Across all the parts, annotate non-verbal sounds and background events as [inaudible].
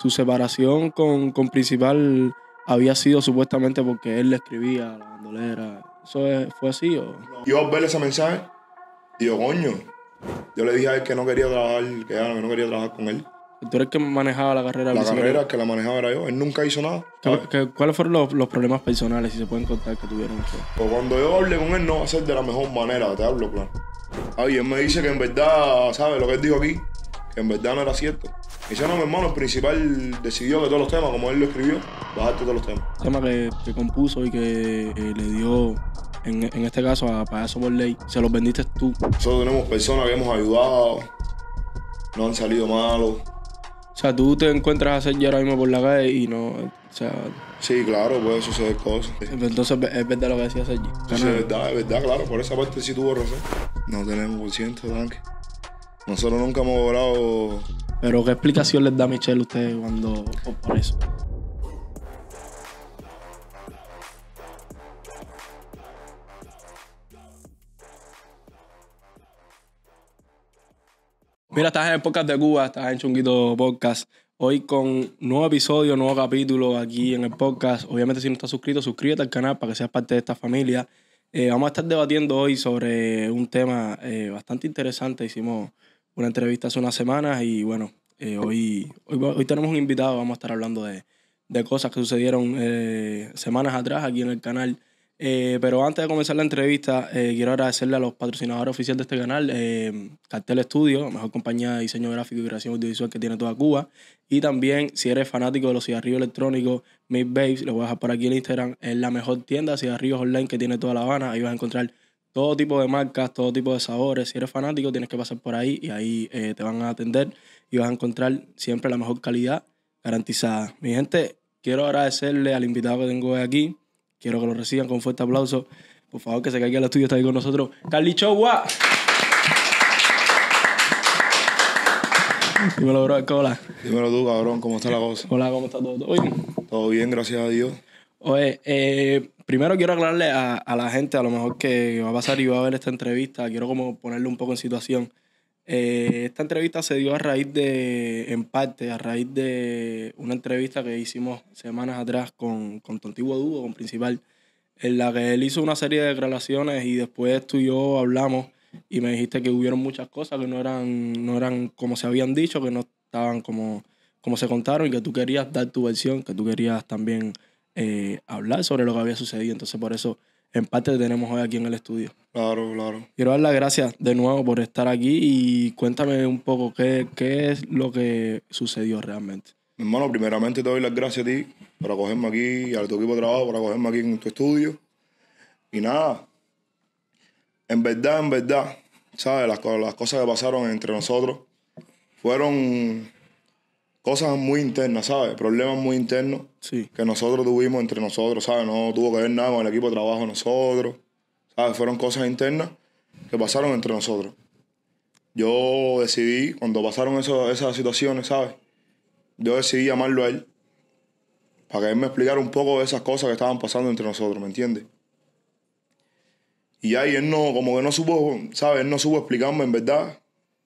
Su separación con, Principal había sido supuestamente porque él le escribía a la bandolera. ¿Eso fue así o...? Yo al ver ese mensaje, digo, coño, yo le dije a él que no quería trabajar, que, no quería trabajar con él. ¿Tú eres el que manejaba la carrera? La carrera, que la manejaba era yo. Él nunca hizo nada. ¿Qué, cuáles fueron los, problemas personales, si se pueden contar, que tuvieron Pues cuando yo hablé con él, no va a ser de la mejor manera, te hablo claro. Ay, él me dice que en verdad, ¿sabes lo que él dijo aquí? Que en verdad no era cierto se no, mi hermano, el principal decidió que todos los temas, como él lo escribió, bajaste todos los temas. El tema que, compuso y que eh, le dio, en, este caso, a Payaso por Ley, se los vendiste tú. Nosotros tenemos personas que hemos ayudado, no han salido malos. O sea, tú te encuentras a Sergi ahora mismo por la calle y no. O sea. Sí, claro, puede suceder cosas. Entonces es verdad lo que decía Sergi. es verdad, es verdad, claro. Por esa parte sí tuvo razón. No tenemos por ciento, Nosotros nunca hemos logrado... Pero ¿qué explicación les da Michelle a ustedes cuando por eso? Mira, estás en el podcast de Cuba, estás en Chunguito Podcast. Hoy con nuevo episodio, nuevo capítulo aquí en el podcast. Obviamente, si no estás suscrito, suscríbete al canal para que seas parte de esta familia. Eh, vamos a estar debatiendo hoy sobre un tema eh, bastante interesante. Hicimos una entrevista hace unas semanas y bueno, eh, hoy, hoy, tenemos un invitado, vamos a estar hablando de, cosas que sucedieron eh, semanas atrás aquí en el canal. Eh, pero antes de comenzar la entrevista, quiero agradecerle a los patrocinadores oficiales de este canal, Cartel Estudio, mejor compañía de diseño gráfico y creación audiovisual que tiene toda Cuba. Y también, si eres fanático de los cigarrillos electrónicos, Mid Babes, lo voy a dejar por aquí en Instagram, es la mejor tienda de cigarrillos online que tiene toda La Habana. Ahí vas a encontrar todo tipo de marcas, todo tipo de sabores. Si eres fanático, tienes que pasar por ahí y ahí eh, te van a atender y vas a encontrar siempre la mejor calidad garantizada. Mi gente, quiero agradecerle al invitado que tengo hoy aquí. Quiero que lo reciban con fuerte aplauso. Por favor, que se caiga el estudio, está ahí con nosotros. Carly Chowa. Dímelo, bro, hola. Dímelo tú, cabrón, ¿cómo está la cosa? Hola, ¿cómo está todo? Todo bien, gracias a Dios. Oye, eh, primero quiero aclararle a, a, la gente, a lo mejor que va a pasar y va a ver esta entrevista, quiero como ponerle un poco en situación. Eh, esta entrevista se dio a raíz de, en parte, a raíz de una entrevista que hicimos semanas atrás con, con Tontiguo Dúo, con Principal, en la que él hizo una serie de declaraciones y después tú y yo hablamos y me dijiste que hubieron muchas cosas que no eran, no eran como se habían dicho, que no estaban como, como se contaron y que tú querías dar tu versión, que tú querías también eh, hablar sobre lo que había sucedido. Entonces, por eso, en parte, te tenemos hoy aquí en el estudio. Claro, claro. Quiero dar las gracias de nuevo por estar aquí y cuéntame un poco qué, es lo que sucedió realmente. Mi hermano, primeramente te doy las gracias a ti por acogerme aquí y a tu equipo de trabajo por acogerme aquí en tu estudio. Y nada, en verdad, en verdad, ¿sabes? Las, las cosas que pasaron entre nosotros fueron cosas muy internas, ¿sabes? Problemas muy internos que nosotros tuvimos entre nosotros, ¿sabes? No tuvo que ver nada con el equipo de trabajo de nosotros, ¿sabes? Fueron cosas internas que pasaron entre nosotros. Yo decidí, cuando pasaron esas situaciones, ¿sabes? Yo decidí llamarlo a él para que él me explicara un poco de esas cosas que estaban pasando entre nosotros, ¿me entiendes? Y ahí él no, como que no supo, ¿sabes? Él no supo explicarme en verdad,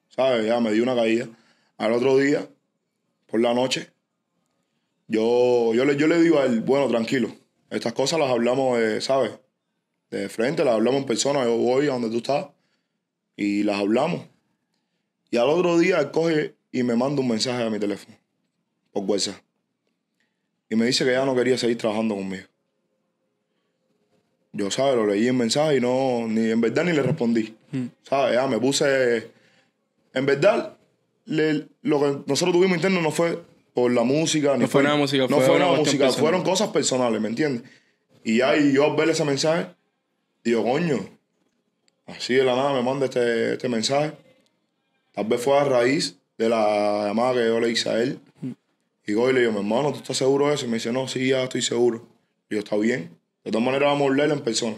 ¿sabes? Ya me dio una caída. Al otro día por la noche. Yo, yo, le, yo le digo a él, bueno, tranquilo, estas cosas las hablamos, ¿sabes? De frente, las hablamos en persona, yo voy a donde tú estás y las hablamos. Y al otro día él coge y me manda un mensaje a mi teléfono, por WhatsApp. Y me dice que ya no quería seguir trabajando conmigo. Yo, ¿sabes? Lo leí en mensaje y no, ni en verdad ni le respondí. Hmm. ¿Sabes? Ya me puse. En verdad, lo que nosotros tuvimos interno no fue por la música. no fue, nada música. No música. Fueron cosas personales, ¿me entiendes? Y ahí yo al ver ese mensaje, digo, coño, así de la nada me manda este, este mensaje. Tal vez fue a raíz de la llamada que yo le hice a él. Y yo le digo, mi hermano, ¿tú estás seguro de eso? Y me dice, no, sí, ya estoy seguro. Y yo, está bien. De todas maneras, vamos a verle en persona.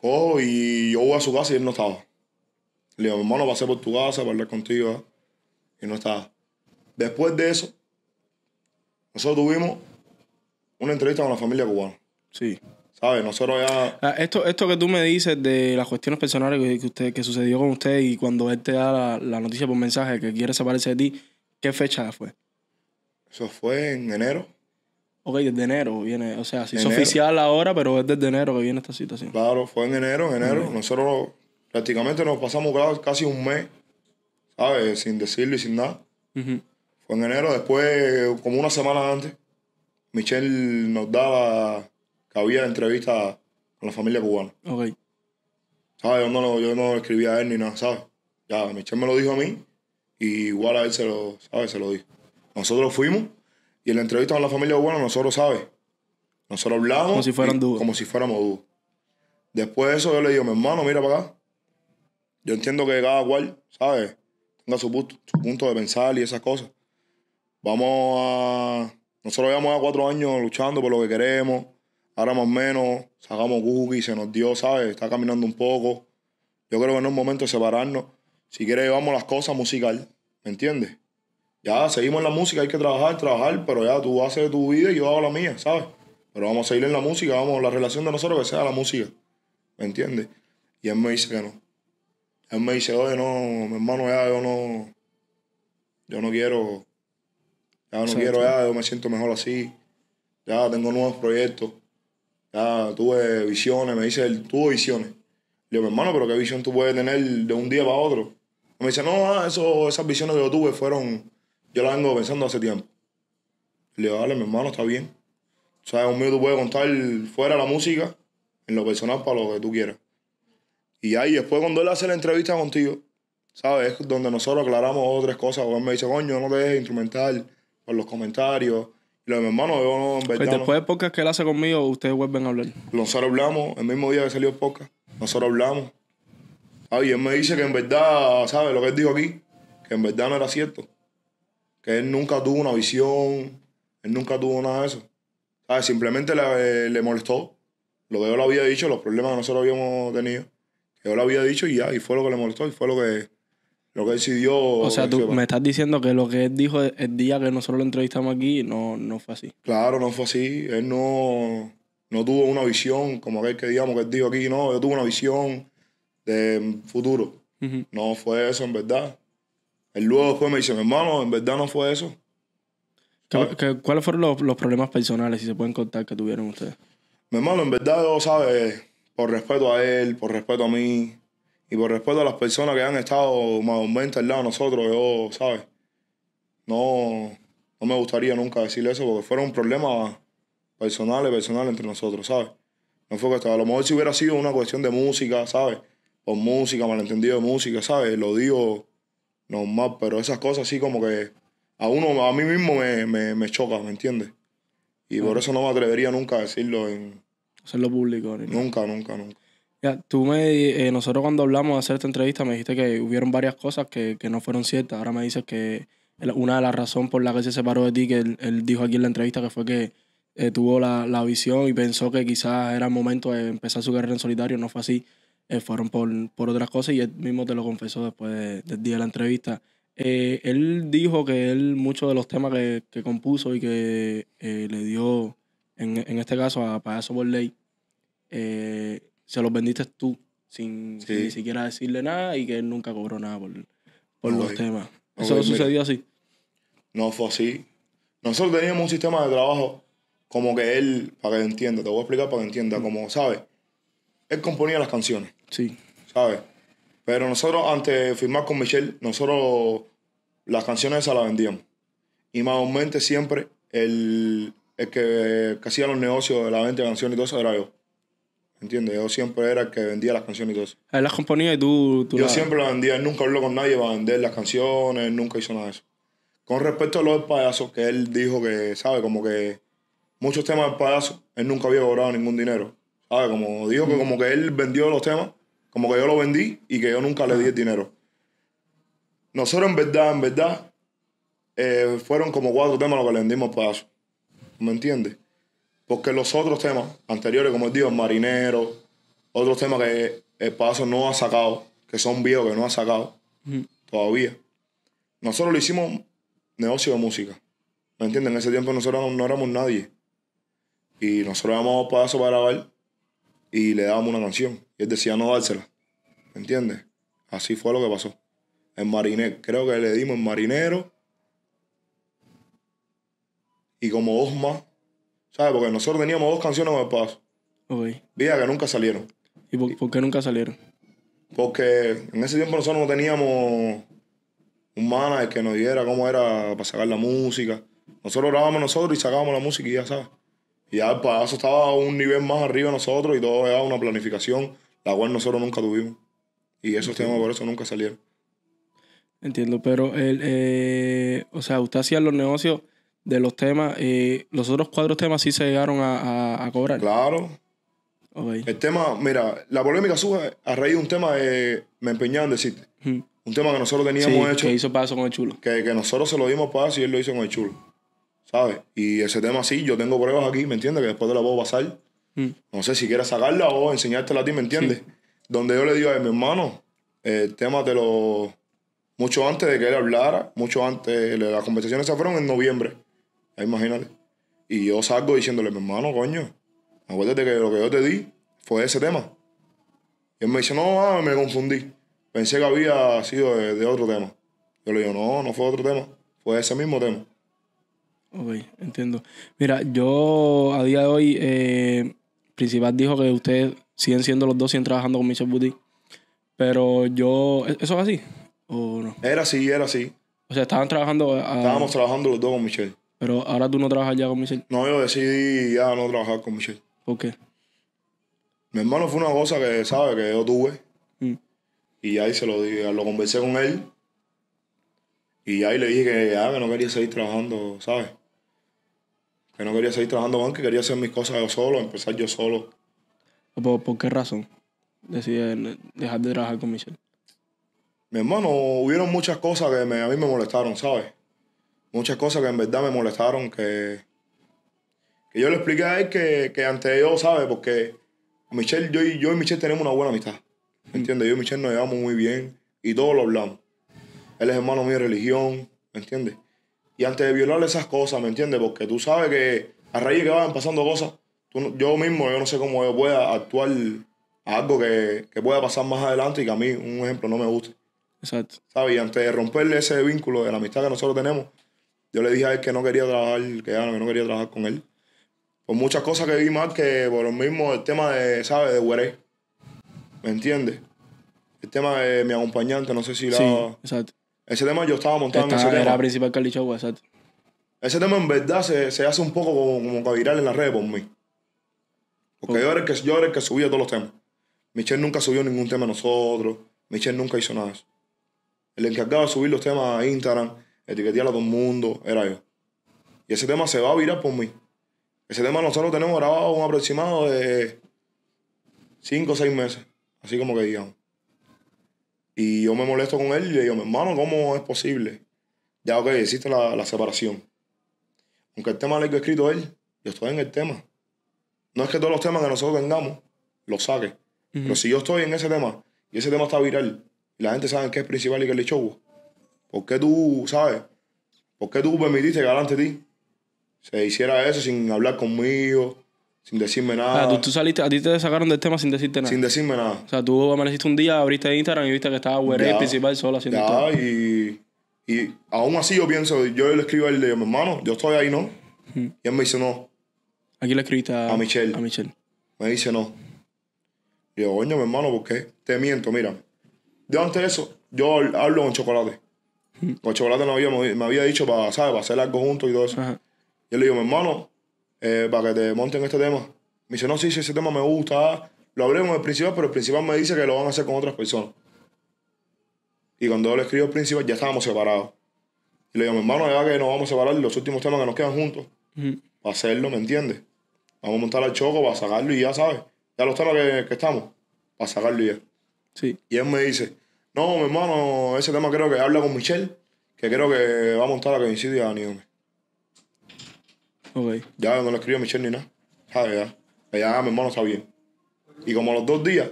Cojo y yo voy a su casa y él no estaba. Le digo, hermano, pasé por tu casa para hablar contigo. ¿eh? Y no estaba. Después de eso, nosotros tuvimos una entrevista con la familia cubana. Sí. ¿Sabes? Nosotros ya. Ah, esto, esto que tú me dices de las cuestiones personales que, usted, que sucedió con usted y cuando él te da la, noticia por mensaje que quiere separarse de ti, ¿qué fecha fue? Eso fue en enero. Ok, desde enero viene, o sea, es oficial ahora, pero es desde enero que viene esta situación. Claro, fue en enero, en enero. Nosotros prácticamente nos pasamos casi un mes, ¿sabes? Sin decirlo y sin nada. Fue en enero, después, como una semana antes, Michel nos daba que había entrevista con la familia cubana. Ok. ¿Sabes? Yo no, lo, escribí a él ni nada, ¿sabes? Ya, Michel me lo dijo a mí y igual a él se lo, ¿sabes? Se lo dijo. Nosotros fuimos y en la entrevista con la familia cubana, nosotros, ¿sabes? Nosotros hablamos. Como si Como si fuéramos dúos. Después de eso, yo le digo, mi hermano, mira para acá. Yo entiendo que cada cual, ¿sabes? Tenga su punto, de pensar y esas cosas. Vamos a... Nosotros llevamos ya cuatro años luchando por lo que queremos. Ahora más o menos sacamos y se nos dio, ¿sabes? Está caminando un poco. Yo creo que no es momento de separarnos. Si quieres, llevamos las cosas musical, ¿me entiendes? Ya seguimos en la música, hay que trabajar, trabajar, pero ya tú haces tu vida y yo hago la mía, ¿sabes? Pero vamos a seguir en la música, vamos, la relación de nosotros que sea la música, ¿me entiendes? Y él me dice que no él me dice, oye, no, mi hermano, ya yo no, yo no quiero, ya no quiero, ya yo me siento mejor así, ya tengo nuevos proyectos, ya tuve visiones, me dice él, tuvo visiones. Le digo, mi hermano, pero ¿qué visión tú puedes tener de un día para otro? me dice, no, ah, eso, esas visiones que yo tuve fueron, yo las vengo pensando hace tiempo. Le digo, dale, mi hermano, está bien. O sea, mío tú puedes contar fuera la música, en lo personal, para lo que tú quieras. Y ahí después cuando él hace la entrevista contigo, ¿sabes? donde nosotros aclaramos otras cosas. O él me dice, coño, no te dejes instrumental por los comentarios. Y lo de mi hermano, yo después de podcast que él hace conmigo, ustedes vuelven a hablar. Nosotros hablamos, el mismo día que salió el nosotros hablamos. Ay, ah, él me dice que en verdad, ¿sabes? Lo que él dijo aquí, que en verdad no era cierto. Que él nunca tuvo una visión, él nunca tuvo nada de eso. ¿Sabes? Simplemente eh, le, molestó lo que yo había dicho, los problemas que nosotros habíamos tenido. Yo lo había dicho y ya, y fue lo que le molestó y fue lo que, lo que decidió. O sea, tú me estás diciendo que lo que él dijo el día que nosotros lo entrevistamos aquí no, no fue así. Claro, no fue así. Él no, no tuvo una visión, como aquel que digamos que él dijo aquí, no, yo tuve una visión de futuro. No fue eso en verdad. Él luego después me dice, mi hermano, en verdad no fue eso. ¿Qué, cuáles fueron los, problemas personales, si se pueden contar, que tuvieron ustedes? Mi hermano, en verdad, yo, ¿sabes? por respeto a él, por respeto a mí y por respeto a las personas que han estado más menos al lado de nosotros, yo, ¿sabes? No, no me gustaría nunca decirle eso porque fueron problemas personales, personal entre nosotros, ¿sabes? a lo mejor si hubiera sido una cuestión de música, ¿sabes? O música, malentendido de música, ¿sabes? Lo digo normal, pero esas cosas así como que a uno, a mí mismo me, me, me choca, ¿me entiendes? Y por eso no me atrevería nunca a decirlo en, hacerlo público. nunca, nunca, nunca. Ya, tú me, eh, nosotros cuando hablamos de hacer esta entrevista me dijiste que hubieron varias cosas que, no fueron ciertas. Ahora me dices que una de las razones por las que se separó de ti, que él, dijo aquí en la entrevista, que fue que eh, tuvo la, visión y pensó que quizás era el momento de empezar su carrera en solitario, no fue así, eh, fueron por, por, otras cosas y él mismo te lo confesó después del día de la entrevista. él dijo que él, muchos de los temas que, que compuso y que le dio en, este caso a Payaso por Ley, eh, se los vendiste tú sin, ni siquiera decirle nada y que él nunca cobró nada por, los temas. ¿Eso sucedió así? No fue así. Nosotros teníamos un sistema de trabajo como que él, para que entienda, te voy a explicar para que entienda, como, ¿sabes? Él componía las canciones. Sí. ¿Sabes? Pero nosotros, antes de firmar con Michelle, nosotros las canciones esas las vendíamos. Y más menos siempre el, el eh, que, hacía los negocios de la venta de canciones y todo eso era yo. ¿Entiendes? Yo siempre era el que vendía las canciones y todo eso. Él ah, las componía y tú... yo siempre las vendía. nunca habló con nadie para vender las canciones. Nunca hizo nada de eso. Con respecto a los payasos que él dijo que, ¿sabe? Como que muchos temas de payaso, él nunca había cobrado ningún dinero. ¿Sabe? Como dijo que como que él vendió los temas, como que yo lo vendí y que yo nunca le di el dinero. Nosotros en verdad, en verdad, eh, fueron como cuatro temas los que le vendimos payasos. ¿me entiendes? Porque los otros temas anteriores, como digo, Marinero, otros temas que el Paso no ha sacado, que son viejos, que no ha sacado todavía. Nosotros lo hicimos negocio de música. ¿Me entiendes? En ese tiempo nosotros no éramos nadie. Y nosotros íbamos a Paso para grabar y le dábamos una canción. Y él decía no dársela. ¿Me entiendes? Así fue lo que pasó. En Marinero, creo que le dimos el Marinero y como dos más. ¿Sabes? Porque nosotros teníamos dos canciones con el paso. Ok. Vida que nunca salieron. ¿Y por, qué nunca salieron? Porque en ese tiempo nosotros no teníamos un manager que nos diera cómo era para sacar la música. Nosotros grabábamos nosotros y sacábamos la música y ya sabes. Y ya el paso estaba a un nivel más arriba de nosotros y todo era una planificación, la cual nosotros nunca tuvimos. Y esos temas por eso nunca salieron. Entiendo, pero el, eh, o sea, usted hacía los negocios de los temas, y los otros cuatro temas sí se llegaron a, cobrar. Claro. El tema, mira, la polémica surge a raíz de un tema eh, me empeñaban decir decirte. Un tema que nosotros teníamos hecho. Que hizo paso con el chulo. Que, nosotros se lo dimos paso y él lo hizo con el chulo. ¿Sabes? Y ese tema sí, yo tengo pruebas aquí, ¿me entiendes? Que después de la puedo pasar. No sé si quieres sacarla o enseñártela a ti, ¿me entiendes? Donde yo le digo a mi hermano, el tema te lo. Mucho antes de que él hablara, mucho antes, las conversaciones se fueron en noviembre imagínate. Y yo salgo diciéndole, mi hermano, coño, acuérdate que lo que yo te di fue ese tema. Y él me dice, no, me confundí. Pensé que había sido de, otro tema. Yo le digo, no, no fue otro tema, fue ese mismo tema. Ok, entiendo. Mira, yo a día de hoy, eh, Principal dijo que ustedes siguen siendo los dos, siguen trabajando con Michelle Boutique. Pero yo, ¿e-, ¿eso es así? ¿O no? Era así, era así. O sea, estaban trabajando. Estábamos trabajando los dos con Michelle. Pero ahora tú no trabajas ya con Michelle. No, yo decidí ya no trabajar con Michelle. ¿Por qué? Mi hermano fue una cosa que, ¿sabes? Que yo tuve. Mm. Y ahí se lo dije, lo conversé con él. Y ahí le dije que ya ah, que no quería seguir trabajando, ¿sabes? Que no quería seguir trabajando con que quería hacer mis cosas yo solo, empezar yo solo. ¿Por, qué razón decidí dejar de trabajar con Michelle? Mi hermano, hubieron muchas cosas que a mí me molestaron, ¿sabes? muchas cosas que en verdad me molestaron, que, que yo le expliqué a él que, que ante ellos, ¿sabes? Porque Michelle, yo, y, yo y Michelle tenemos una buena amistad, ¿me entiendes? Yo y Michelle nos llevamos muy bien y todos lo hablamos. Él es hermano mío de religión, ¿me entiendes? Y antes de violarle esas cosas, ¿me entiendes? Porque tú sabes que a raíz de que van pasando cosas, yo mismo, yo no sé cómo yo pueda actuar algo que, que pueda pasar más adelante y que a mí, un ejemplo, no me guste. Exacto. ¿Sabes? Y antes de romperle ese vínculo de la amistad que nosotros tenemos, yo le dije a él que no quería trabajar, que no, quería trabajar con él. Por muchas cosas que vi más que por lo mismo el tema de, ¿sabes? De Huere. ¿Me entiendes? El tema de mi acompañante, no sé si la... Sí, exacto. Ese tema yo estaba montando era la principal Calichagua, exacto. Ese tema en verdad se, hace un poco como, como viral en las redes por mí. Porque yo, era el que, yo era que subía todos los temas. Michelle nunca subió ningún tema a nosotros. Michelle nunca hizo nada de eso. El encargado de subir los temas a Instagram etiqueté a todo el mundo, era yo. Y ese tema se va a virar por mí. Ese tema nosotros tenemos grabado un aproximado de cinco o seis meses, así como que digamos. Y yo me molesto con él y le digo, hermano, ¿cómo es posible? Ya, ok, existe la, separación. Aunque el tema le he escrito él, yo estoy en el tema. No es que todos los temas que nosotros tengamos los saque. Pero si yo estoy en ese tema y ese tema está viral y la gente sabe que es principal y que es el ¿Por qué tú, sabes? ¿Por qué tú permitiste que adelante de ti se hiciera eso sin hablar conmigo, sin decirme nada? O tú, saliste, a ti te sacaron del tema sin decirte nada. Sin decirme nada. O sea, tú amaneciste un día, abriste Instagram y viste que estaba Werey principal sola haciendo ya, todo. Y, y aún así yo pienso, yo le escribo a él, le mi hermano, yo estoy ahí, ¿no? Y él me dice, no. Aquí le escribiste a, Michelle. A Michelle. Me dice, no. yo, coño, mi hermano, ¿por qué? Te miento, mira. Yo antes de eso, yo hablo con chocolate. Con Chocolate me había, me había dicho para, ¿sabes? hacer algo juntos y todo eso. Yo le digo, mi hermano, eh, para que te monten este tema. Me dice, no, sí, sí, ese tema me gusta. Ah". Lo hablemos en el principal, pero el principal me dice que lo van a hacer con otras personas. Y cuando yo le escribo al principal, ya estábamos separados. Y le digo, mi hermano, ya que nos vamos a separar los últimos temas que nos quedan juntos, para hacerlo, ¿me entiendes? Vamos a montar al choco para sacarlo y ya, ¿sabes? Ya los temas que, que estamos, para sacarlo y ya. Sí. Y él me dice, no, mi hermano, ese tema creo que habla con Michelle, que creo que va a montar la que a Niome. Ok. Ya no lo escribió Michelle ni nada. Ya. Ah, mi hermano está bien. Y como a los dos días,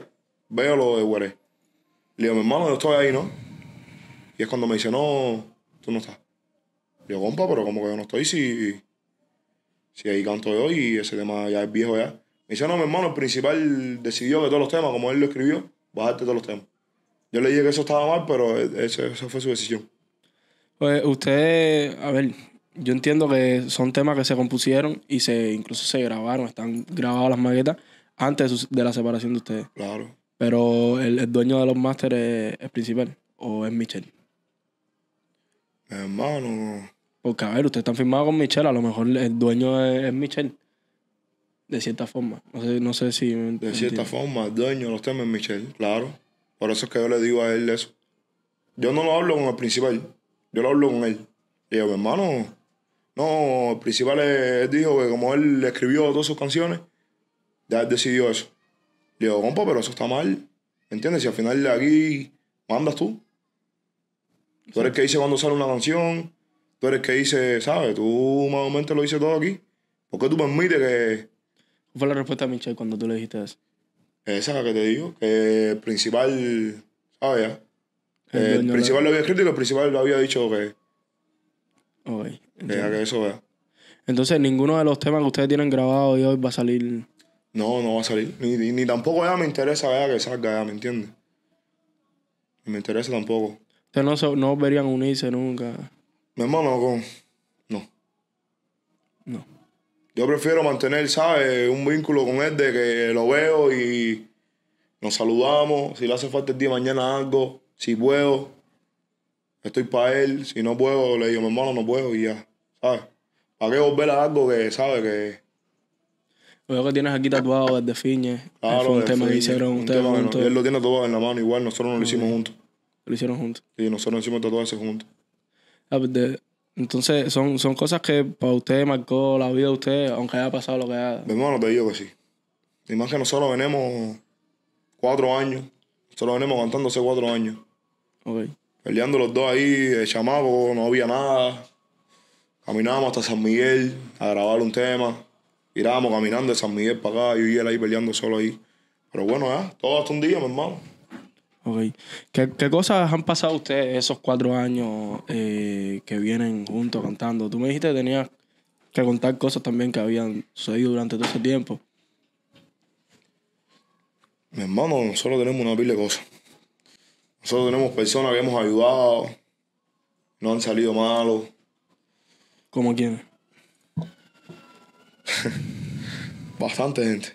veo lo de Gueré. Le digo, mi hermano, yo estoy ahí, ¿no? Y es cuando me dice, no, tú no estás. Le digo, compa, pero como que yo no estoy si, si ahí canto yo y ese tema ya es viejo ya. Me dice, no, mi hermano, el principal decidió que todos los temas, como él lo escribió, bajarte todos los temas. Yo le dije que eso estaba mal, pero e, esa fue su decisión. Pues usted, a ver, yo entiendo que son temas que se compusieron y se incluso se grabaron, están grabadas las maquetas antes de, la separación de ustedes. Claro. Pero el, dueño de los másteres es, principal o es Michelle. hermano. Porque, a ver, usted están firmado con Michelle, a lo mejor el dueño es, Michelle. De cierta forma. No sé, no sé si. de cierta forma, el dueño de los temas es Michelle, claro. Por eso es que yo le digo a él eso. Yo no lo hablo con el principal, yo lo hablo con él. Y digo, mi hermano, no, el principal dijo que como él escribió todas sus canciones, ya él decidió eso. Le digo, compa, pero eso está mal. ¿Entiendes? Si al final de aquí mandas tú. Tú eres que dice cuando sale una canción, tú eres que dice, ¿sabes? Tú más o menos lo dices todo aquí. ¿Por qué tú permites que...? ¿Cuál fue la respuesta de Michelle cuando tú le dijiste eso? Esa es la que te digo, que el principal, ¿sabes? El, el eh, principal lo había escrito y el principal lo había dicho que... Okay, que, que eso vea. Entonces, ninguno de los temas que ustedes tienen grabado hoy va a salir... No, no va a salir. Ni, tampoco ya me interesa vea que salga ya, ¿me entiendes? Ni me interesa tampoco. Ustedes no, no verían unirse nunca. Mi hermano, con... No. No yo prefiero mantener, ¿sabes? Un vínculo con él de que lo veo y nos saludamos. Si le hace falta el día de mañana algo, si puedo, estoy para él. Si no puedo, le digo, mi hermano, no puedo y ya, ¿sabes? ¿Para que volver a algo que, ¿sabes? Que... Veo que tienes aquí tatuado desde Fiñe. Claro, un tema que hicieron ustedes juntos. él lo tiene todo en la mano, igual nosotros no lo hicimos juntos. Lo hicieron juntos. Sí, nosotros hicimos tatuarse juntos. Ah, ver pues, de, entonces, son, son cosas que para usted marcó la vida de usted, aunque haya pasado lo que haya. Mi hermano, te digo que sí. Y más que nosotros venimos cuatro años. Nosotros venimos cantando hace cuatro años. Ok. Peleando los dos ahí, de no había nada. Caminábamos hasta San Miguel a grabar un tema. Irábamos caminando de San Miguel para acá, yo y él ahí peleando solo ahí. Pero bueno, ya, todo hasta un día, mi hermano. Ok. ¿Qué, cosas han pasado ustedes esos cuatro años eh, que vienen juntos cantando? Tú me dijiste que tenías que contar cosas también que habían sucedido durante todo ese tiempo. Mi hermano, nosotros tenemos una pila de cosas. Nosotros tenemos personas que hemos ayudado, no han salido malos. ¿Cómo quiénes? [laughs] Bastante gente.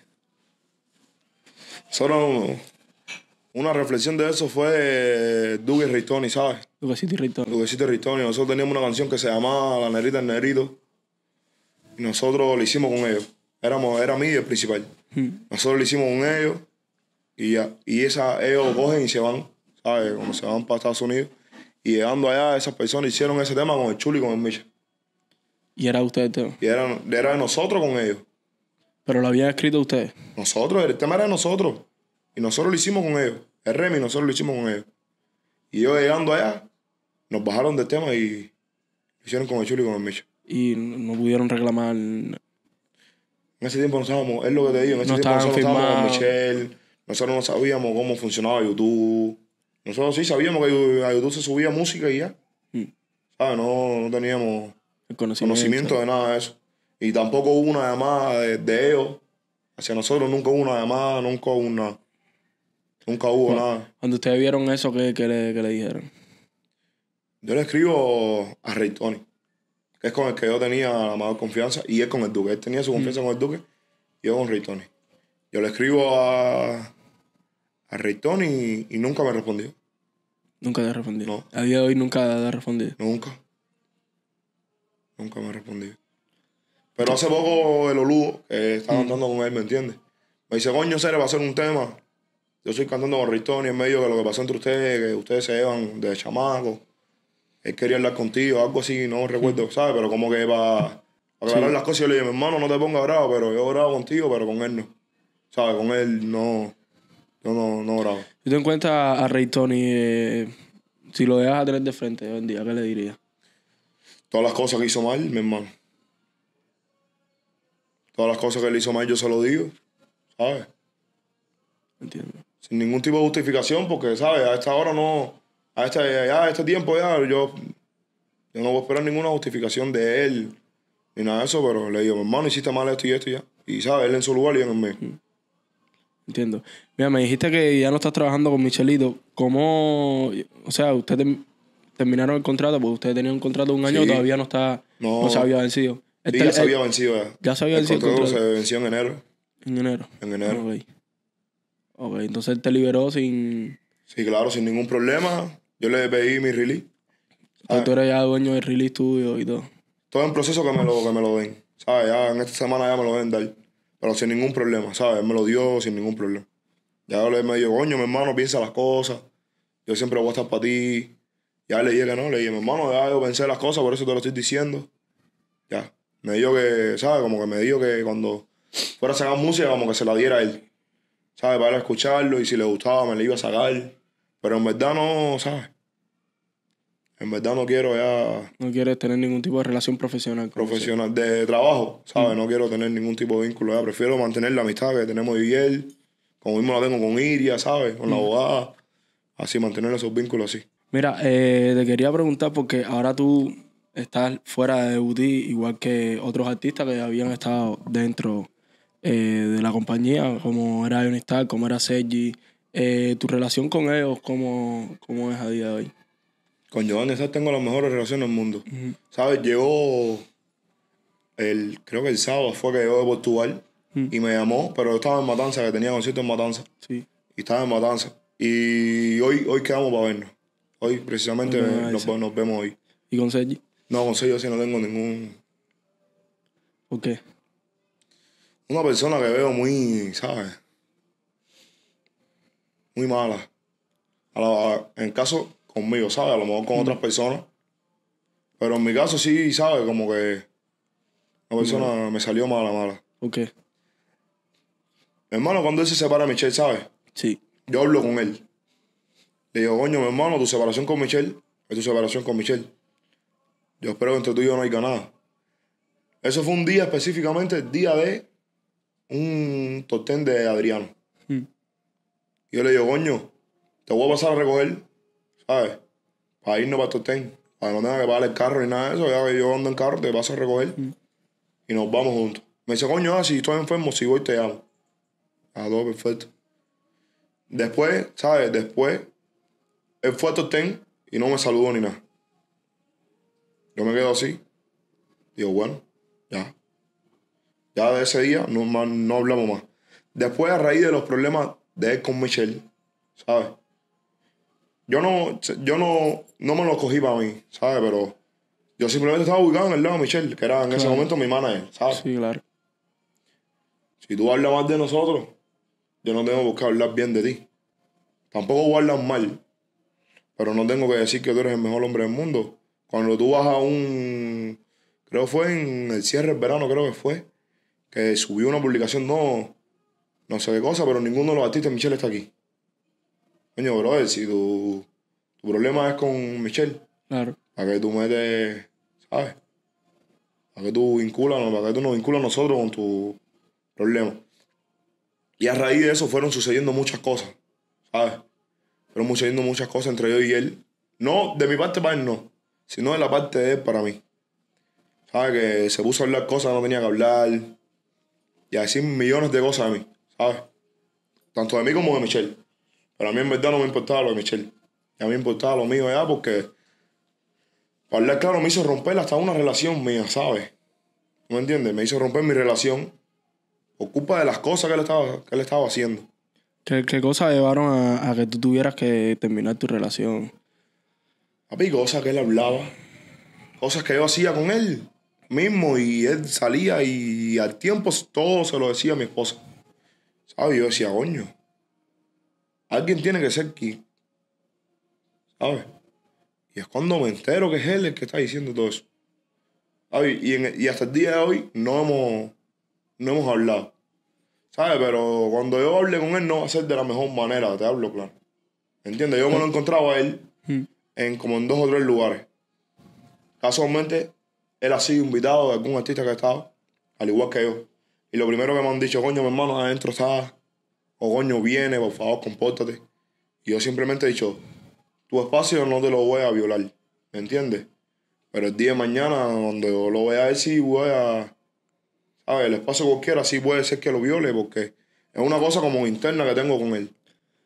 Solo una reflexión de eso fue Duque y Ritoni, ¿sabes? Duquecito y Ritoni. Duquecito y Ritoni. Nosotros teníamos una canción que se llamaba La Nerita del Nerito. Y nosotros lo hicimos con ellos. Éramos, era mí el principal. Hmm. Nosotros lo hicimos con ellos. Y, ya, y esa, ellos cogen y se van, ¿sabes? Cuando se van para Estados Unidos. Y llegando allá, esas personas hicieron ese tema con el Chuli y con el Micha. ¿Y era usted el tema? Y era, de nosotros con ellos. ¿Pero lo habían escrito ustedes? Nosotros, el tema era nosotros. Y nosotros lo hicimos con ellos. El Remy, nosotros lo hicimos con ellos. Y yo llegando allá, nos bajaron del tema y lo hicieron con el Chuli y con el Micho. Y no pudieron reclamar. En ese tiempo no sabíamos, es lo que te digo, en ese tiempo nosotros estábamos con Michelle, nosotros no sabíamos cómo funcionaba YouTube. Nosotros sí sabíamos que a YouTube se subía música y ya. Mm. ah No, no teníamos conocimiento. de nada de eso. Y tampoco hubo una llamada de, de ellos hacia nosotros, nunca hubo una llamada, nunca hubo una. Nunca hubo nada. Cuando ustedes vieron eso, ¿qué, le, dijeron? Yo le escribo a Rey Tony, que es con el que yo tenía la mayor confianza, y es con el Duque. Él tenía su confianza mm. con el Duque, y yo con Rey Tony. Yo le escribo a, a Tony y, nunca me respondió. Nunca te respondió. No. A día de hoy nunca te respondido. Nunca. Nunca me respondido. Pero hace poco el Olugo, que estaba mm. andando con él, ¿me entiendes? Me dice, coño, Cere, va a ser un tema. Yo estoy cantando Ray Tony en medio de lo que pasó entre ustedes, que ustedes se llevan de chamaco. Él quería hablar contigo, algo así, no recuerdo, ¿sabes? Pero como que va a sí. las cosas, yo le dije, mi hermano, no te ponga bravo, pero yo bravo contigo, pero con él no. ¿Sabes? Con él no. Yo no, no bravo. Si tú encuentras a Rey Tony, eh, si lo dejas a tener de frente hoy en día, ¿qué le dirías? Todas las cosas que hizo mal, mi hermano. Todas las cosas que le hizo mal, yo se lo digo, ¿sabes? sin ningún tipo de justificación, porque, ¿sabes? A esta hora no, a este, tiempo ya, yo, yo no voy a esperar ninguna justificación de él, ni nada de eso, pero le digo, hermano, hiciste mal esto y esto y ya. Y, ¿sabes? Él en su lugar y en el Entiendo. Mira, me dijiste que ya no estás trabajando con Michelito. ¿Cómo, o sea, ustedes terminaron el contrato? Porque ustedes tenían un contrato de un año y todavía no está, no, no se había vencido. Este ya se había vencido. Ya, se había vencido. El contrato, se venció en enero. En enero. En enero. Ok, entonces él te liberó sin... Sí, claro, sin ningún problema. Yo le pedí mi release. tú eres ya dueño del release tuyo y todo. Todo en proceso que me lo, que me lo den. ¿Sabes? Ya en esta semana ya me lo deben Pero sin ningún problema, ¿sabes? Él me lo dio sin ningún problema. Ya le me dijo, coño, mi hermano, piensa las cosas. Yo siempre voy a estar para ti. Ya le dije que no, le dije, mi hermano, ya yo pensé las cosas, por eso te lo estoy diciendo. Ya. Me dijo que, ¿sabes? Como que me dijo que cuando fuera a sacar música, como que se la diera a él. ¿sabes? Para escucharlo y si le gustaba me le iba a sacar. Pero en verdad no, ¿sabes? En verdad no quiero ya... No quieres tener ningún tipo de relación profesional. profesional, de trabajo, ¿sabes? Mm. No quiero tener ningún tipo de vínculo. Ya prefiero mantener la amistad que tenemos y él, como mismo la tengo con Iria, ¿sabes? Con la mm. abogada. Así, mantener esos vínculos así. Mira, eh, te quería preguntar porque ahora tú estás fuera de UD, igual que otros artistas que habían estado dentro eh, de la compañía, como era Ionistar, como era Sergi, eh, tu relación con ellos, cómo, cómo es a día de hoy. Con Giovanni esa tengo la mejor relación del mundo. ¿Sabes? Llegó, el, creo que el sábado fue que llegó de Portugal y me llamó, pero estaba en Matanza, que tenía concierto en Matanza. Sí. Y estaba en Matanza. Y hoy, hoy quedamos para vernos. Hoy, precisamente, ah, nos, vemos hoy. ¿Y con Sergi? No, con Sergi yo no tengo ningún... ¿Por qué? una persona que veo muy, ¿sabes? Muy mala. en caso conmigo, ¿sabes? A lo mejor con mm. otras personas. Pero en mi caso sí, ¿sabes? Como que una persona me salió mala, mala. Ok. hermano, cuando él se separa de Michelle, ¿sabes? Sí. Yo hablo con él. Le digo, coño, mi hermano, tu separación con Michelle es tu separación con Michelle. Yo espero que entre tú y yo no haya nada. Eso fue un día específicamente, el día de un mm, tortén de Adriano. Mm. Yo le digo, coño, te voy a pasar a recoger, ¿sabes? Para irnos para el Para no tener que pagar el carro y nada de eso. Ya que yo ando en carro, te paso a recoger mm. y nos vamos juntos. Me dice, coño, ah, si estoy enfermo, si voy te llamo. a perfecto. Después, ¿sabes? Después, él fue al tortén y no me saludó ni nada. Yo me quedo así. Digo, bueno, ya. Ya de ese día no, no hablamos más. Después, a raíz de los problemas de él con Michelle, ¿sabes? Yo no, yo no, no me lo cogí para mí, ¿sabes? Pero yo simplemente estaba ubicado en el lado de Michelle, que era en ese momento mi manager, ¿sabes? Sí, claro. Si tú hablas mal de nosotros, yo no tengo por hablar bien de ti. Tampoco hablas mal, pero no tengo que decir que tú eres el mejor hombre del mundo. Cuando tú vas a un, creo fue en el cierre del verano, creo que fue, que subió una publicación, no, no sé qué cosa, pero ninguno de los artistas Michelle está aquí. Coño, brother, si tu, problema es con Michelle, claro. ¿para que tú metes, sabes? ¿Para que tú vinculas, para tú nos vinculas a nosotros con tu problema? Y a raíz de eso fueron sucediendo muchas cosas, ¿sabes? Fueron sucediendo muchas cosas entre yo y él. No de mi parte para él, no, sino de la parte de él para mí. ¿Sabes? Que se puso a hablar cosas no tenía que hablar y a decir millones de cosas a mí, ¿sabes? Tanto de mí como de Michelle. Pero a mí en verdad no me importaba lo de Michelle. Y a mí me importaba lo mío ya porque, para hablar claro, me hizo romper hasta una relación mía, ¿sabes? ¿No entiendes? Me hizo romper mi relación por culpa de las cosas que él estaba, que él estaba haciendo. ¿Qué, qué cosas llevaron a, a, que tú tuvieras que terminar tu relación? Papi, cosas que él hablaba, cosas que yo hacía con él mismo y él salía y al tiempo todo se lo decía a mi esposa. ¿Sabes? Yo decía, coño, alguien tiene que ser aquí. ¿Sabes? Y es cuando me entero que es él el que está diciendo todo eso. ¿Sabes? Y, en, hasta el día de hoy no hemos, no hemos hablado. ¿Sabes? Pero cuando yo hable con él no va a ser de la mejor manera, te hablo claro. ¿Entiendes? Yo me lo encontraba a él mm. en, como en dos o tres lugares. Casualmente él ha sido invitado de algún artista que ha estado, al igual que yo. Y lo primero que me han dicho, coño, mi hermano, adentro está. O coño, viene, por favor, compórtate. Y yo simplemente he dicho, tu espacio no te lo voy a violar, ¿me entiendes? Pero el día de mañana, donde lo vea a sí voy a... ¿Sabes? El espacio cualquiera sí puede ser que lo viole, porque es una cosa como interna que tengo con él.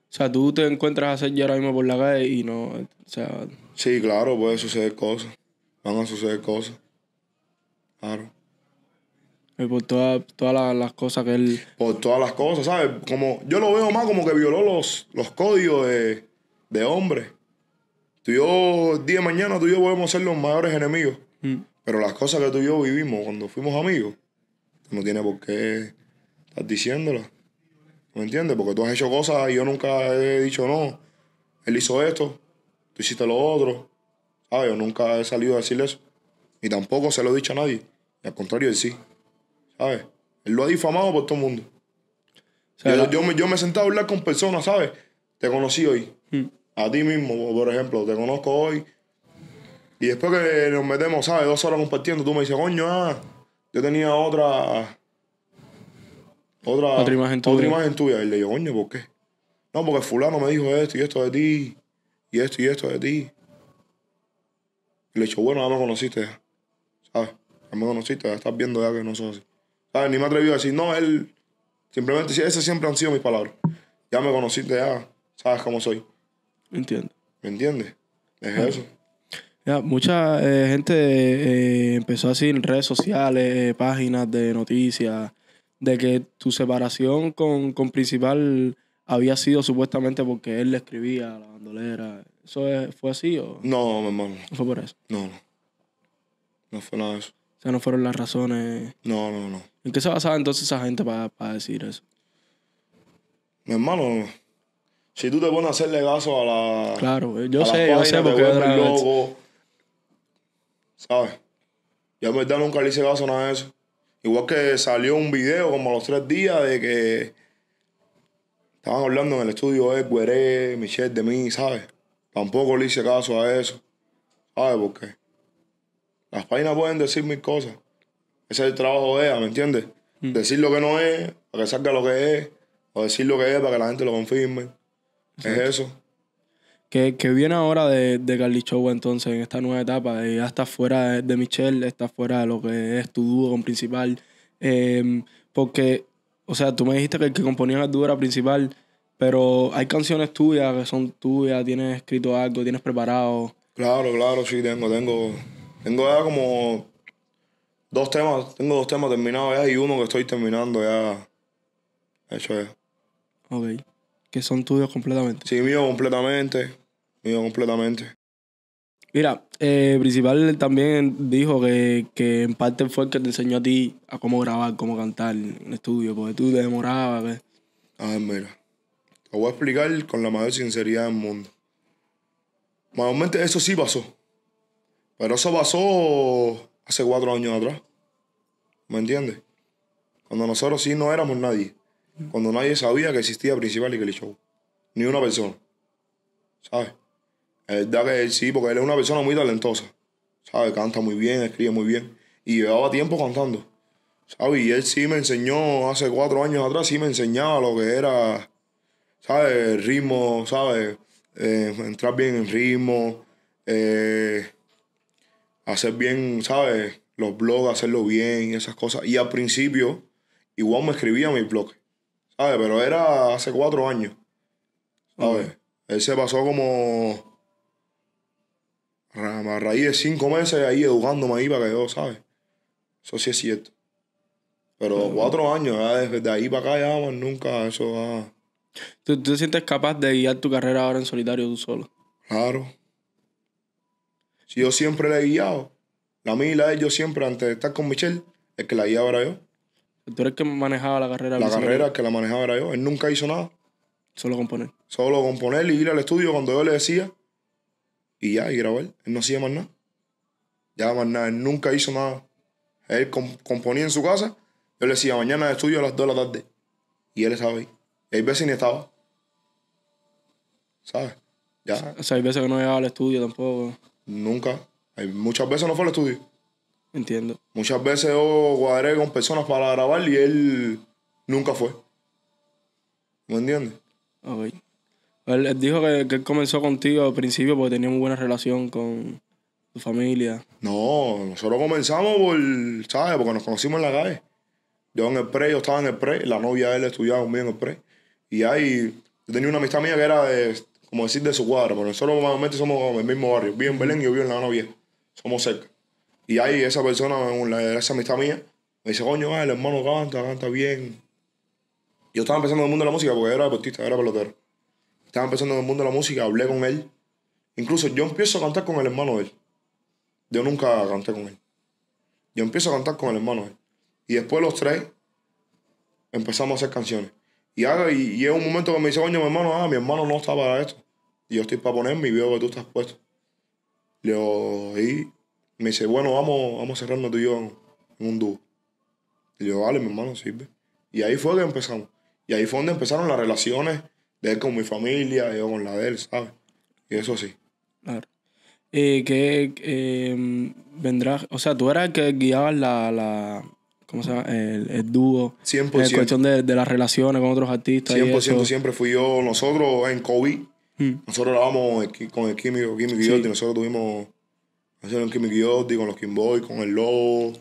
O sea, tú te encuentras a hacer ahora mismo por la calle y no... O sea... Sí, claro, puede suceder cosas. Van a suceder cosas. Claro. Y eh, por todas las cosas que él. Por todas las cosas, ¿sabes? Como, yo lo veo más como que violó los, los códigos de, de hombre. Tú y yo, día de mañana, tú y yo podemos ser los mayores enemigos. Mm. Pero las cosas que tú y yo vivimos cuando fuimos amigos, no tiene por qué estar diciéndolas. ¿Me entiendes? Porque tú has hecho cosas y yo nunca he dicho no. Él hizo esto, tú hiciste lo otro. ¿Sabes? Yo nunca he salido a decir eso. Y tampoco se lo he dicho a nadie. al contrario, él sí. ¿Sabes? Él lo ha difamado por todo el mundo. Yo, me, yo sentado a hablar con personas, ¿sabes? Te conocí hoy. Hmm. A ti mismo, por ejemplo, te conozco hoy. Y después que nos metemos, ¿sabes? Dos horas compartiendo, tú me dices, coño, ah, yo tenía otra. Otra, otra imagen tuya. imagen tuya. Y le digo, coño, ¿por qué? No, porque fulano me dijo esto y esto de ti. Y esto y esto de ti. Y le dicho, bueno, no me conociste. ¿sabes? Ya me conociste, ya estás viendo ya que no soy así. ¿Sabes? Ni me atreví a decir, no, él. Simplemente, esas siempre han sido mis palabras. Ya me conociste, ya sabes cómo soy. entiendes. ¿Me entiendes? Es eso. Ya, mucha eh, gente eh, empezó a decir en redes sociales, eh, páginas de noticias, de que tu separación con, con Principal había sido supuestamente porque él le escribía a la bandolera. ¿Eso fue así o...? No, mi hermano. ¿Fue por eso? No, no. No fue nada de eso. O sea, no fueron las razones. No, no, no. ¿En qué se basaba entonces esa gente para, decir eso? Mi hermano, si tú te pones a hacerle caso a la. Claro, eh, yo sé, yo sé porque el loco. ¿Sabes? Yo en verdad nunca le hice caso a nada de eso. Igual que salió un video como a los tres días de que estaban hablando en el estudio de Gueré, Michelle, de mí, ¿sabes? Tampoco le hice caso a eso. ¿Sabes por qué? Las páginas pueden decir mil cosas. Ese es el trabajo de ella, ¿me entiendes? Mm. Decir lo que no es, para que salga lo que es, o decir lo que es para que la gente lo confirme. Es eso. Que, viene ahora de, de Carly entonces, en esta nueva etapa, eh, ya estás fuera de, Michelle, estás fuera de lo que es tu dúo con principal. Em, porque, o sea, tú me dijiste que el que componía la dúo era principal, pero hay canciones tuyas que son tuyas, tienes escrito algo, tienes preparado. Claro, claro, sí, tengo, tengo tengo ya como dos temas, tengo dos temas terminados ya y uno que estoy terminando ya hecho ya. Ok. Que son tuyos completamente. Sí, mío completamente. Mío completamente. Mira, eh, Principal también dijo que, que, en parte fue el que te enseñó a ti a cómo grabar, cómo cantar en estudio, porque tú te demorabas. A ver, mira. te voy a explicar con la mayor sinceridad del mundo. Mayormente eso sí pasó. Pero eso pasó hace cuatro años atrás. ¿Me entiendes? Cuando nosotros sí no éramos nadie. Cuando nadie sabía que existía Principal y que Show. Ni una persona. ¿Sabes? Es verdad que él sí, porque él es una persona muy talentosa. ¿Sabes? Canta muy bien, escribe muy bien. Y llevaba tiempo cantando. ¿Sabes? Y él sí me enseñó, hace cuatro años atrás, sí me enseñaba lo que era, ¿sabes? El ritmo, ¿sabes? Eh, entrar bien en ritmo. Eh, hacer bien, ¿sabes? Los blogs, hacerlo bien y esas cosas. Y al principio, igual me escribía mi blog ¿sabes? Pero era hace cuatro años, ¿sabes? Él se pasó como a raíz de cinco meses ahí educándome ahí para que yo, ¿sabes? Eso sí es cierto. Pero cuatro años, desde ahí para acá ya nunca eso va. ¿Tú, te sientes capaz de guiar tu carrera ahora en solitario tú solo? Claro. Si yo siempre le he guiado, la mía y la de yo siempre, antes de estar con Michelle, es que la guiaba era yo. ¿Tú eres el que manejaba la carrera? La carrera, que la manejaba era yo. Él nunca hizo nada. Solo componer. Solo componer y ir al estudio cuando yo le decía. Y ya, y grabar. Él no hacía más nada. Ya más nada, él nunca hizo nada. Él componía en su casa. Yo le decía, mañana de estudio a las 2 de la tarde. Y él estaba ahí. Y hay veces ni estaba. ¿Sabes? Ya. O sea, hay veces que no llegaba al estudio tampoco. Nunca. Hay, muchas veces no fue al estudio. Entiendo. Muchas veces yo guardé con personas para grabar y él nunca fue. ¿Me entiendes? Ok. Él, dijo que, comenzó contigo al principio porque tenía muy buena relación con tu familia. No, nosotros comenzamos por, ¿sabes? Porque nos conocimos en la calle. Yo en el pre, yo estaba en el pre, la novia de él estudiaba conmigo en el pre. Y ahí yo tenía una amistad mía que era de como decir, de su cuadro, pero nosotros normalmente somos en el mismo barrio. Vivo en Belén y yo vivo en La Habana Vieja. Somos cerca. Y ahí esa persona, esa amistad mía, me dice, coño, el hermano canta, canta bien. Yo estaba empezando en el mundo de la música porque era deportista, era pelotero. Estaba empezando en el mundo de la música, hablé con él. Incluso yo empiezo a cantar con el hermano de él. Yo nunca canté con él. Yo empiezo a cantar con el hermano de él. Y después los tres empezamos a hacer canciones. Y, haga, y, llega un momento que me dice, coño, mi hermano, ah, mi hermano no está para esto. Y yo estoy para ponerme y veo que tú estás puesto. Le digo, y me dice, bueno, vamos, vamos a cerrarnos tú y yo en, un dúo. Y yo, vale, mi hermano, sirve. Y ahí fue que empezamos. Y ahí fue donde empezaron las relaciones de él con mi familia, yo con la de él, ¿sabes? Y eso sí. Claro. Eh, que em, vendrás, o sea, tú eras el que guiabas la, la, ¿cómo se llama? El, dúo. 100%. En cuestión de, las relaciones con otros artistas. 100% siempre fui yo. Nosotros en COVID, mm. nosotros grabamos con el Químico, Químico Nosotros tuvimos haciendo el Químico con los Kimboy, con el Lobo,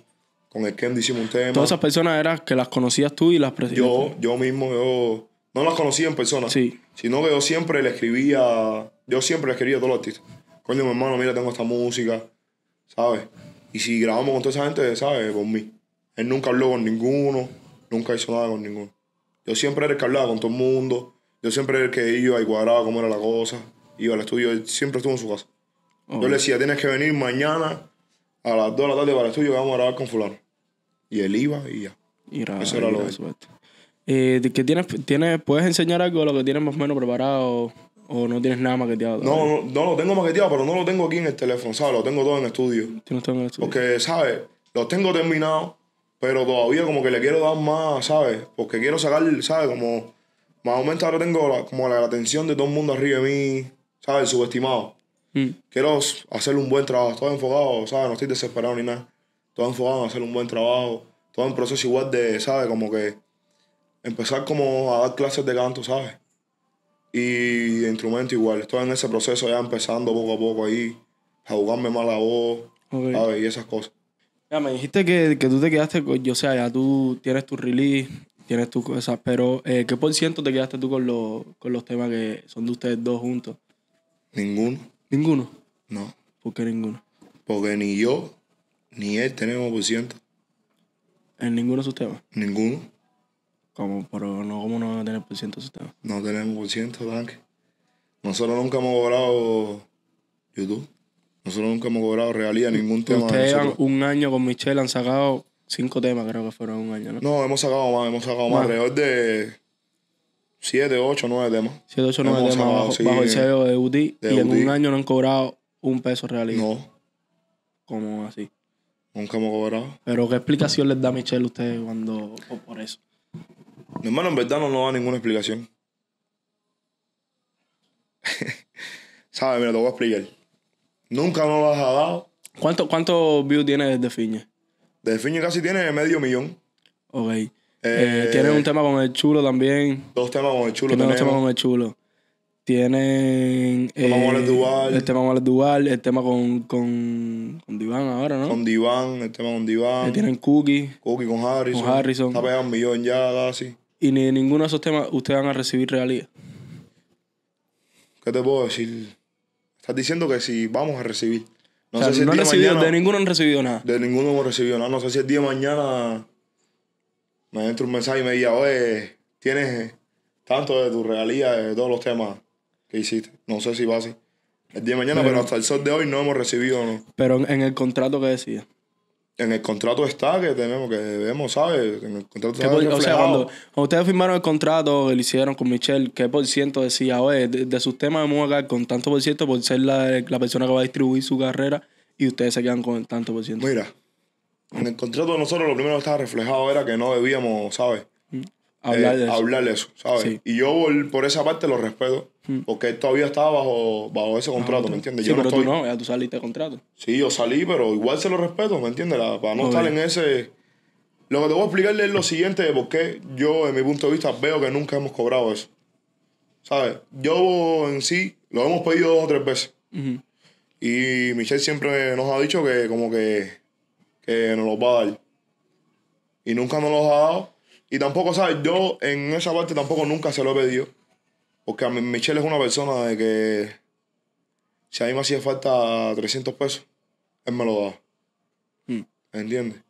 con el Ken hicimos un tema. Todas esas personas eran que las conocías tú y las Yo, yo mismo, yo no las conocía en persona. Sí. Sino que yo siempre le escribía, yo siempre le escribía a todos los artistas. Coño, mi hermano, mira, tengo esta música, ¿sabes? Y si grabamos con toda esa gente, ¿sabes? Por mí. Él nunca habló con ninguno, nunca hizo nada con ninguno. Yo siempre era el que hablaba con todo el mundo. Yo siempre era el que iba y cuadraba cómo era la cosa. Iba al estudio, siempre estuvo en su casa. Yo le decía, tienes que venir mañana a las 2 de la tarde para el estudio que vamos a grabar con fulano. Y él iba y ya. Eso era lo que... Eh, tienes, tienes, ¿Puedes enseñar algo de lo que tienes más o menos preparado o no tienes nada maqueteado? No, no, lo tengo maqueteado, pero no lo tengo aquí en el teléfono, ¿sabes? Lo tengo todo en el estudio. Porque, ¿sabes? Lo tengo terminado pero todavía como que le quiero dar más, ¿sabes? Porque quiero sacar, ¿sabes? Como más o menos ahora tengo como la, atención de todo el mundo arriba de mí, ¿sabes? Subestimado. Mm. Quiero hacer un buen trabajo, estoy enfocado, ¿sabes? No estoy desesperado ni nada. Estoy enfocado en hacer un buen trabajo, todo en proceso igual de, ¿sabes? Como que empezar como a dar clases de canto, ¿sabes? Y instrumento igual, estoy en ese proceso ya empezando poco a poco ahí, a jugarme más la voz, ¿sabes? Y esas cosas. Ya, me dijiste que, tú te quedaste con, yo sea, ya tú tienes tu release, tienes tus cosas, pero eh, ¿qué por ciento te quedaste tú con, los, con los temas que son de ustedes dos juntos? Ninguno. ¿Ninguno? No. ¿Por qué ninguno? Porque ni yo ni él tenemos por ciento. ¿En ninguno de sus temas? Ninguno. Como, pero no, ¿cómo no van a tener por ciento de sus temas? No tenemos por ciento, tanque. Nosotros nunca hemos cobrado YouTube. Nosotros nunca hemos cobrado realidad ningún tema. Ustedes han, un año con Michelle han sacado cinco temas, creo que fueron un año, ¿no? No, hemos sacado más, hemos sacado más, alrededor de siete, ocho, nueve temas. Siete, ocho, nueve temas bajo, bajo, el sello eh, de UD. y en un año no han cobrado un peso realidad. No. ¿Cómo así? Nunca hemos cobrado. Pero ¿qué explicación les da Michelle a ustedes cuando por, por eso? Mi hermano, en verdad no nos da ninguna explicación. [laughs] ¿Sabes? Mira, te voy a explicar. Nunca me lo has dado. ¿Cuántos cuánto views tienes de Fiña? De Fiña casi tiene medio millón. Ok. Eh, eh, tienen un tema con el chulo también. Dos temas con el chulo también. Dos temas con el chulo. Tienen. El tema con el eh, Duval. El tema con el El tema con, con, Diván ahora, ¿no? Con Diván. El tema con Diván. tienen Cookie. Cookie con Harrison. Con Harrison. Está pegado un millón ya, casi. Y ni ninguno de esos temas ustedes van a recibir realidad. ¿Qué te puedo decir? Estás diciendo que si vamos a recibir. No sé si día mañana, de ninguno han recibido nada. De ninguno hemos recibido nada. No sé si el día de mañana me entra un mensaje y me diga, oye, tienes tanto de tu realidad, de todos los temas que hiciste. No sé si va así. El día de mañana, pero, hasta el sol de hoy no hemos recibido. ¿no? Pero en el contrato que decía en el contrato está que tenemos, que debemos, ¿sabes? En el contrato está O sea, cuando, ustedes firmaron el contrato lo hicieron con Michelle, ¿qué por ciento decía, oye, de, de sus temas vamos a con tanto por ciento por ser la, la persona que va a distribuir su carrera y ustedes se quedan con el tanto por ciento? Mira, en el contrato de nosotros lo primero que estaba reflejado era que no debíamos, ¿sabes? hablar, eh, eso. ¿sabes? Y yo por, esa parte lo respeto, hmm. porque todavía estaba bajo, bajo ese ah, contrato, ¿me entiendes? Sí, yo pero estoy... tú no, ya tú saliste de contrato. Sí, yo salí, pero igual se lo respeto, ¿me entiendes? para no estar en ese... Lo que te voy a explicarle es lo siguiente de por qué yo, en mi punto de vista, veo que nunca hemos cobrado eso. ¿Sabes? Yo en sí lo hemos pedido dos o tres veces. Y Michelle siempre nos ha dicho que como que, que nos los va a dar. Y nunca nos los ha dado y tampoco, ¿sabes? Yo en esa parte tampoco nunca se lo he pedido. Porque a Michelle es una persona de que si a mí me hacía falta 300 pesos, él me lo daba. ¿Me hmm. ¿Entiendes?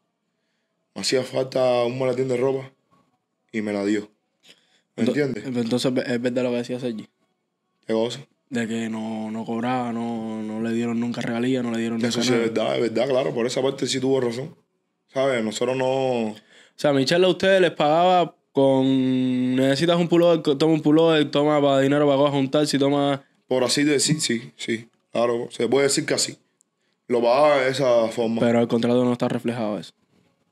Me hacía falta un maletín de ropa y me la dio. ¿Me entiendes? Entonces es verdad lo que decía Sergi. ¿Qué cosa? De que no, no cobraba, no, le dieron nunca regalías, no le dieron Eso es verdad, es verdad, claro. Por esa parte sí tuvo razón. ¿Sabes? Nosotros no... O sea, mi charla a ustedes les pagaba con necesitas un pullover, toma un pullover, toma para dinero para juntar, si toma. Por así decir, sí, sí. Claro, se puede decir que así. Lo pagaba de esa forma. Pero el contrato no está reflejado eso.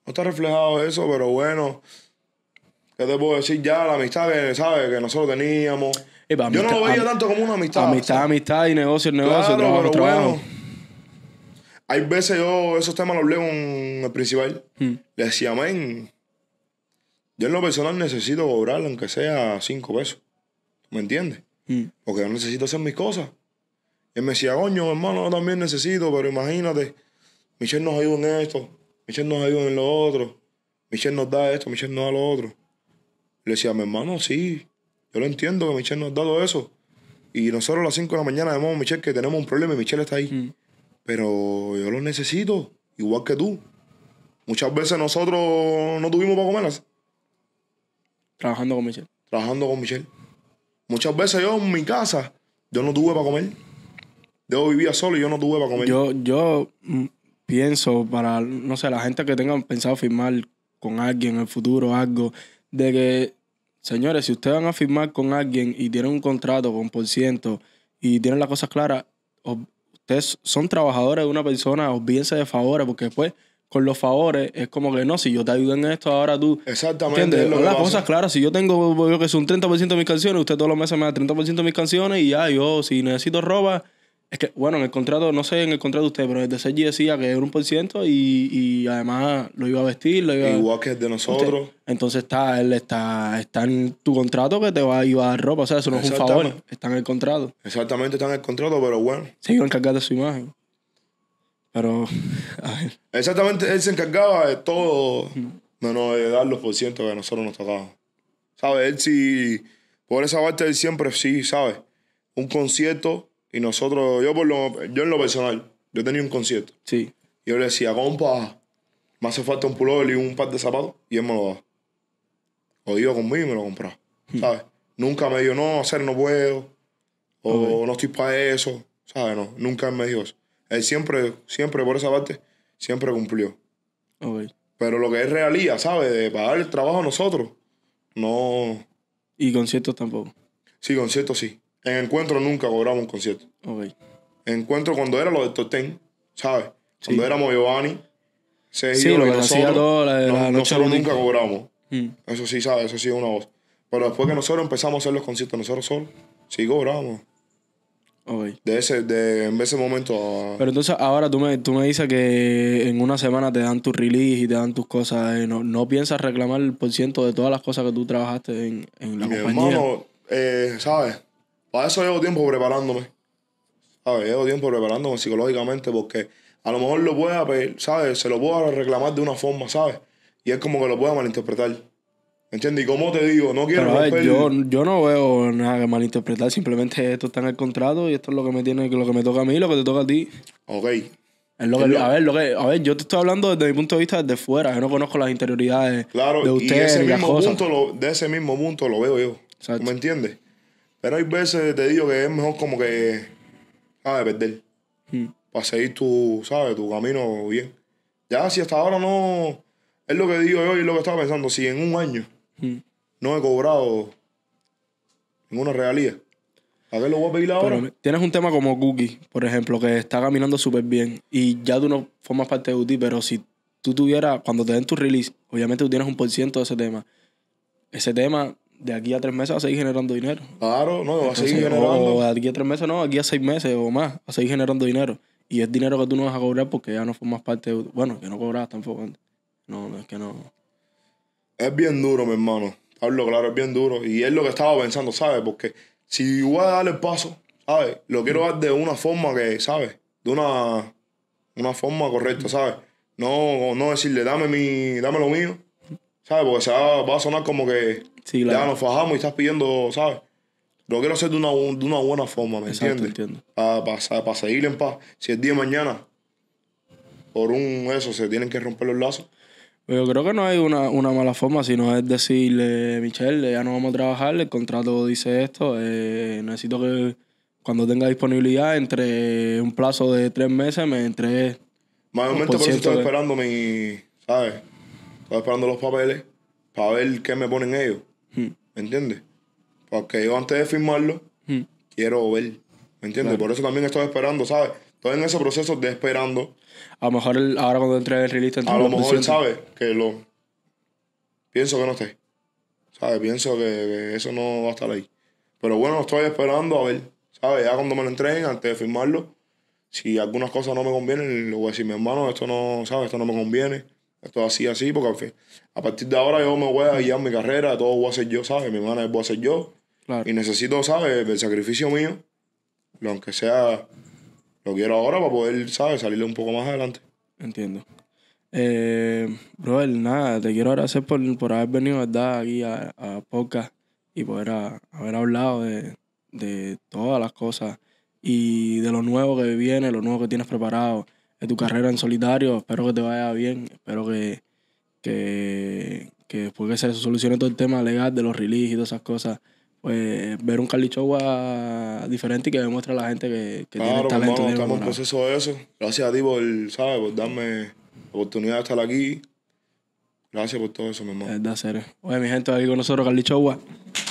No está reflejado eso, pero bueno. ¿Qué te puedo decir? Ya la amistad que, ¿sabes? Que nosotros teníamos. Yo no lo veía tanto como una amistad. Amistad, amistad y negocio, negocio, trabajo, trabajo. Bueno, hay veces yo esos temas los leo con el principal. Hmm. Le decía, amén yo en lo personal necesito cobrar, aunque sea cinco pesos. ¿Me entiendes? Mm. Porque yo necesito hacer mis cosas. Él me decía, coño, hermano, yo también necesito, pero imagínate, Michelle nos ayuda en esto, Michelle nos ayuda en lo otro, Michelle nos da esto, Michelle nos da lo otro. Le decía, mi hermano, sí, yo lo entiendo que Michelle nos ha dado eso. Y nosotros a las cinco de la mañana llamamos a Michelle que tenemos un problema y Michelle está ahí. Mm. Pero yo lo necesito, igual que tú. Muchas veces nosotros no tuvimos para comerlas. Trabajando con Michelle. Trabajando con Michelle. Muchas veces yo en mi casa, yo no tuve para comer. Yo vivía solo y yo no tuve para comer. Yo, yo mm, pienso para, no sé, la gente que tenga pensado firmar con alguien en el futuro, algo, de que, señores, si ustedes van a firmar con alguien y tienen un contrato con por ciento y tienen las cosas claras, ustedes son trabajadores de una persona, olvídense de favores, porque después con los favores, es como que no, si yo te ayudo en esto, ahora tú. Exactamente. las cosas claras, si yo tengo, que son un 30% de mis canciones, usted todos los meses me da 30% de mis canciones y ya, yo, si necesito roba. Es que, bueno, en el contrato, no sé en el contrato de usted, pero desde de Sergi decía que era un por ciento y, además lo iba a vestir, lo iba Igual que es de nosotros. Entonces está, él está, está en tu contrato que te va a llevar ropa. O sea, eso no es un favor. Está en el contrato. Exactamente, está en el contrato, pero bueno. Se iba de su imagen. Pero. [laughs] Exactamente, él se encargaba de todo, menos de dar los por ciento que a nosotros nos tocaba. ¿Sabes? Él sí. Por esa parte, él siempre sí, ¿sabes? Un concierto y nosotros. Yo, por lo, yo en lo personal, yo tenía un concierto. Sí. Y yo le decía, compa, me hace falta un pullover y un par de zapatos, y él me lo daba. O iba conmigo y me lo compraba, hmm. ¿sabes? Nunca me dijo, no, hacer no puedo, o no estoy para eso, ¿sabes? No, nunca me dijo eso. Él siempre, siempre por esa parte, siempre cumplió. Pero lo que es realía, ¿sabes? De pagar el trabajo a nosotros, no. ¿Y conciertos tampoco? Sí, conciertos sí. En encuentro nunca cobramos un concierto. encuentro cuando era lo de Totten, ¿sabes? Cuando éramos Giovanni, sí, lo que nosotros, la, la nunca cobramos. Mm. Eso sí, ¿sabes? Eso sí es una voz. Pero después que nosotros empezamos a hacer los conciertos nosotros solos, sí cobramos. De ese, de, en ese momento ah. Pero entonces ahora tú me, tú me dices que en una semana te dan tu release y te dan tus cosas. Eh, no, piensas reclamar el por de todas las cosas que tú trabajaste en, en la Mi compañía. Hermano, eh, ¿sabes? Para eso llevo tiempo preparándome. ¿Sabes? Llevo tiempo preparándome psicológicamente porque a lo mejor lo pueda, ¿sabes? Se lo puedo reclamar de una forma, ¿sabes? Y es como que lo puedo malinterpretar. ¿Entiendes? ¿Y cómo te digo? No quiero romper... yo, no veo nada que malinterpretar. Simplemente esto está en el contrato y esto es lo que me tiene, lo que me toca a mí, y lo que te toca a ti. Ok. Es lo que, a, ver, lo que, a ver, yo te estoy hablando desde mi punto de vista desde fuera. Yo no conozco las interioridades claro, de ustedes. mismo Punto de ese mismo punto lo veo yo. ¿Me entiendes? Pero hay veces te digo que es mejor como que, ¿sabes? Perder. Hmm. Para seguir tu, ¿sabes? Tu camino bien. Ya si hasta ahora no... Es lo que digo yo y lo que estaba pensando. Si en un año Mm. No he cobrado ninguna realía. ¿A ver, lo voy a pedir ahora? tienes un tema como Cookie, por ejemplo, que está caminando súper bien y ya tú no formas parte de UTI, pero si tú tuvieras, cuando te den tu release, obviamente tú tienes un por ciento de ese tema. Ese tema, de aquí a tres meses va a seguir generando dinero. Claro, no, a seguir generando. de aquí a tres meses, no, aquí a seis meses o más, va a seguir generando dinero. Y es dinero que tú no vas a cobrar porque ya no formas parte de. Bueno, que no cobras tampoco. No, no es que no. Es bien duro, mi hermano. Hablo claro, es bien duro. Y es lo que estaba pensando, ¿sabes? Porque si voy a darle el paso, ¿sabes? Lo quiero dar de una forma que, ¿sabes? De una, forma correcta, ¿sabes? No, no decirle, dame, mi, dame lo mío, ¿sabes? Porque se va, a sonar como que ya nos fajamos y estás pidiendo, ¿sabes? Lo quiero hacer de una, buena forma, ¿me Exacto, entiendes? Para seguir en paz. Si el día de mañana, por un eso, se tienen que romper los lazos yo creo que no hay una, mala forma, sino es decirle, Michelle, ya no vamos a trabajar, el contrato dice esto, eh, necesito que cuando tenga disponibilidad, entre un plazo de tres meses, me más o menos por eso estoy esperando mi, ¿sabes? Estoy esperando los papeles para ver qué me ponen ellos. Hmm. ¿Me entiendes? Porque yo antes de firmarlo, hmm. quiero ver. ¿Me entiendes? Por eso también estoy esperando, ¿sabes? Estoy en ese proceso de esperando a lo mejor el, ahora cuando entre el release... A lo mejor él sabe que lo... Pienso que no esté. ¿Sabes? Pienso que, eso no va a estar ahí. Pero bueno, estoy esperando a ver. ¿Sabes? Ya cuando me lo entreguen, antes de firmarlo, si algunas cosas no me convienen, le voy a decir, mi hermano, esto no, ¿sabes? Esto no me conviene. Esto así, así, porque a partir de ahora yo me voy a guiar mi carrera, todo voy a hacer yo, ¿sabes? Mi hermana voy a hacer yo. Y necesito, ¿sabes? El sacrificio mío, lo aunque sea lo quiero ahora para poder, ¿sabes? Salirle un poco más adelante. Entiendo. Eh, brother, nada, te quiero agradecer por, haber venido, ¿verdad? Aquí a, a y poder haber hablado de, todas las cosas y de lo nuevo que viene, lo nuevo que tienes preparado, en tu carrera en solitario. Espero que te vaya bien, espero que, que, después que se solucione todo el tema legal de los releases y todas esas cosas, pues, ver un Carly ah, diferente y que demuestre a la gente que, que tiene talento. Claro, estamos en proceso de eso. Gracias a ti por, darme la oportunidad de estar aquí. Gracias por todo eso, mi hermano. Es de hacer. Oye, mi gente, aquí con nosotros, Carly ah.